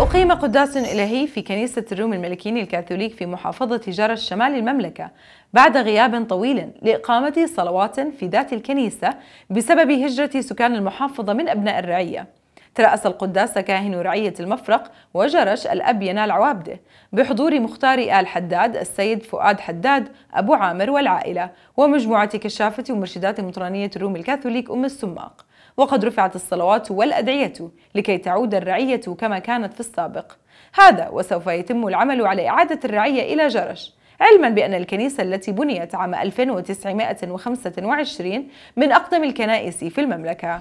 أقيم قداس إلهي في كنيسة الروم الملكين الكاثوليك في محافظة جرى الشمال المملكة بعد غياب طويل لإقامة صلوات في ذات الكنيسة بسبب هجرة سكان المحافظة من أبناء الرعية ترأس القداس كاهن رعية المفرق وجرش الأب ينال عوابده بحضور مختار آل حداد السيد فؤاد حداد أبو عامر والعائلة ومجموعة كشافة ومرشدات مطرانية الروم الكاثوليك أم السماق وقد رفعت الصلوات والأدعية لكي تعود الرعية كما كانت في السابق هذا وسوف يتم العمل على إعادة الرعية إلى جرش علما بأن الكنيسة التي بنيت عام 1925 من أقدم الكنائس في المملكة